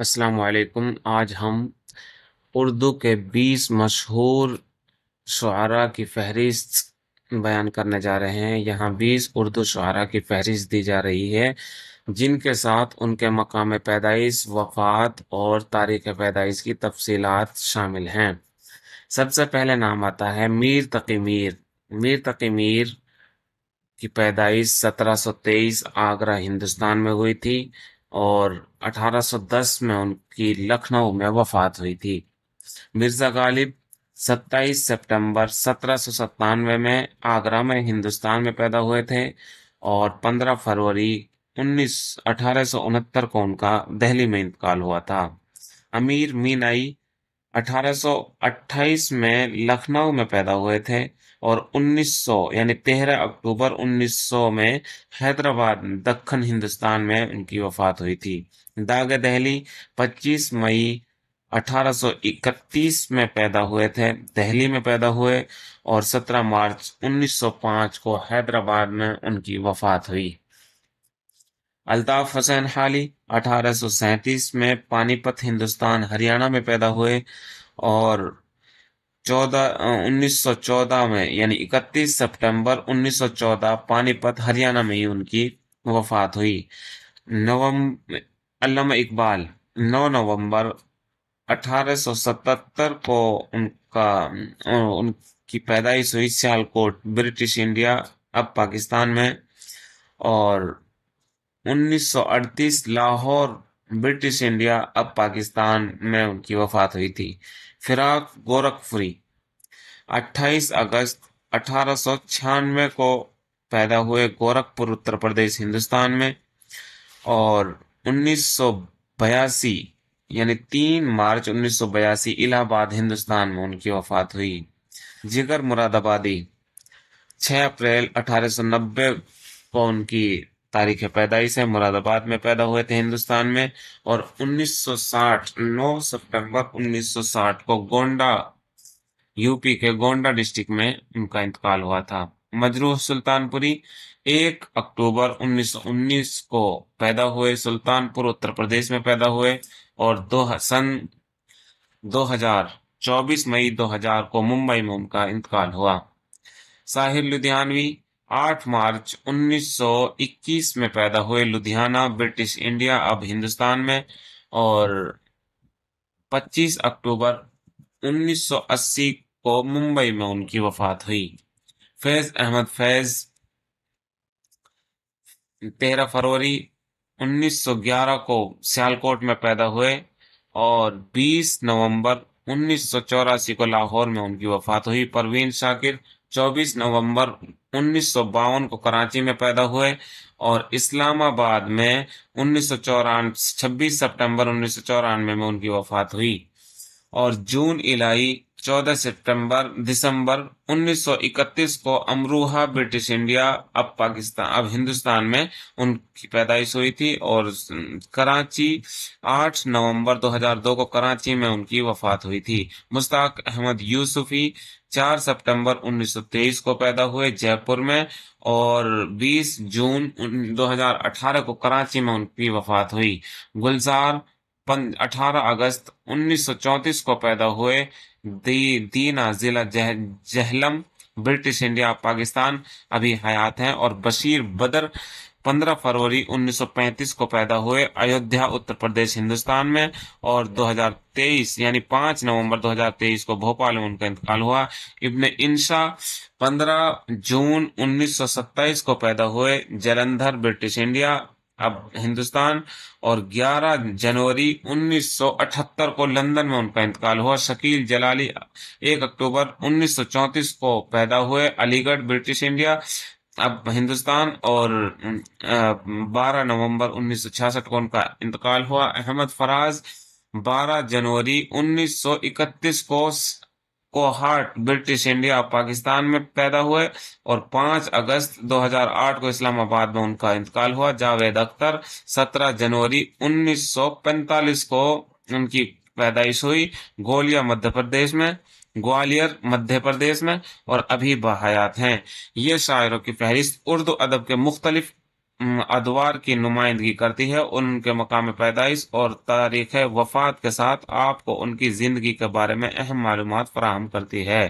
अस्सलाम आज हम उर्दू के 20 मशहूर शुरा की फहरिस्त बयान करने जा रहे हैं यहाँ 20 उर्दू शुरा की फहरिस्त दी जा रही है जिनके साथ उनके मकाम पैदाइश वफ़ात और तारीख़ पैदाइश की तफसी शामिल हैं सबसे पहले नाम आता है मीर तकी मीर मीर तकी मीर की पैदाइश सत्रह सौ तेईस आगरा हिंदुस्तान में हुई थी और 1810 में उनकी लखनऊ में वफात हुई थी मिर्ज़ा गालिब 27 सितंबर सत्रह में आगरा में हिंदुस्तान में पैदा हुए थे और 15 फरवरी उन्नीस अठारह को उनका दिल्ली में इंतकाल हुआ था अमीर मीनाई 1828 में लखनऊ में पैदा हुए थे और 1900 यानी 13 अक्टूबर 1900 में हैदराबाद दक्षिण हिंदुस्तान में उनकी वफात हुई थी दाग दहली 25 मई 1831 में पैदा हुए थे दहली में पैदा हुए और 17 मार्च 1905 को हैदराबाद में उनकी वफात हुई अल्ताफ हसैन हाली 1837 में पानीपत हिंदुस्तान हरियाणा में पैदा हुए और 14 1914 में यानी 31 सितंबर 1914 पानीपत हरियाणा में ही उनकी वफात हुई नवम अल्लामा इकबाल 9 नवंबर 1877 को उनका उनकी पैदाइश हुई सियालकोट ब्रिटिश इंडिया अब पाकिस्तान में और 1938 लाहौर ब्रिटिश इंडिया अब पाकिस्तान में उनकी वफात हुई थी फिराक गोरखपुरी 28 अगस्त अठारह को पैदा हुए गोरखपुर उत्तर प्रदेश हिंदुस्तान में और उन्नीस यानी तीन मार्च उन्नीस इलाहाबाद हिंदुस्तान में उनकी वफात हुई जिगर मुरादाबादी 6 अप्रैल अठारह को उनकी तारीख पैदाइश है मुरादाबाद में पैदा हुए थे हिंदुस्तान में और 1960 9 सितंबर 1960 को गोंडा यूपी के गोंडा डिस्ट्रिक्ट में उनका इंतकाल हुआ था मजरूह सुल्तानपुरी 1 अक्टूबर 1919 को पैदा हुए सुल्तानपुर उत्तर प्रदेश में पैदा हुए और दो सन 2000 24 मई 2000 को मुंबई में उनका इंतकाल हुआ साहिर लुधियानवी 8 मार्च 1921 में पैदा हुए लुधियाना ब्रिटिश इंडिया अब हिंदुस्तान में और 25 अक्टूबर 1980 को मुंबई में उनकी वफात हुई फैज अहमद फैज 13 फरवरी 1911 को सियालकोट में पैदा हुए और 20 नवंबर उन्नीस को लाहौर में उनकी वफात हुई परवीन शाकिर 24 नवंबर उन्नीस को कराची में पैदा हुए और इस्लामाबाद में उन्नीस सौ चौरान छब्बीस सेप्टेम्बर उन्नीस सौ चौरानवे में उनकी वफात हुई और जून इलाई 14 सितंबर दिसंबर 1931 को अमरोहा ब्रिटिश इंडिया अब पाकिस्तान अब हिंदुस्तान में उनकी पैदाइश हुई थी और कराची 8 नवंबर 2002 को कराची में उनकी वफात हुई थी मुश्ताक अहमद यूसुफी 4 सितंबर 1923 को पैदा हुए जयपुर में और 20 जून 2018 को कराची में उनकी वफात हुई गुलजार 18 अगस्त 1934 को पैदा हुए दी, दीना जिला जह, जहलम ब्रिटिश इंडिया पाकिस्तान अभी हयात हैं और बशीर बदर 15 फरवरी 1935 को पैदा हुए अयोध्या उत्तर प्रदेश हिंदुस्तान में और 2023 यानी 5 नवंबर 2023 को भोपाल में उनका इंतकाल हुआ इब्न इंशा 15 जून 1927 को पैदा हुए जलंधर ब्रिटिश इंडिया अब हिंदुस्तान और 11 जनवरी 1978 को लंदन में उनका इंतकाल हुआ शकील जलाली 1 अक्टूबर 1934 को पैदा हुए अलीगढ़ ब्रिटिश इंडिया अब हिंदुस्तान और 12 नवंबर 1966 को उनका इंतकाल हुआ अहमद फराज 12 जनवरी 1931 को कोहार्ट ब्रिटिश इंडिया पाकिस्तान में पैदा हुए और 5 अगस्त 2008 को इस्लामाबाद में उनका इंतकाल हुआ जावेद अख्तर 17 जनवरी 1945 को उनकी पैदाइश हुई गोलिया मध्य प्रदेश में ग्वालियर मध्य प्रदेश में और अभी बहायात हैं ये शायरों की फहरिस्त उर्दू अदब के मुख्तलिफ अदवार की नुमाइंदगी करती है उनके मकाम पैदाइश और तारीख वफात के साथ आपको उनकी ज़िंदगी के बारे में अहम मालूम फराहम करती है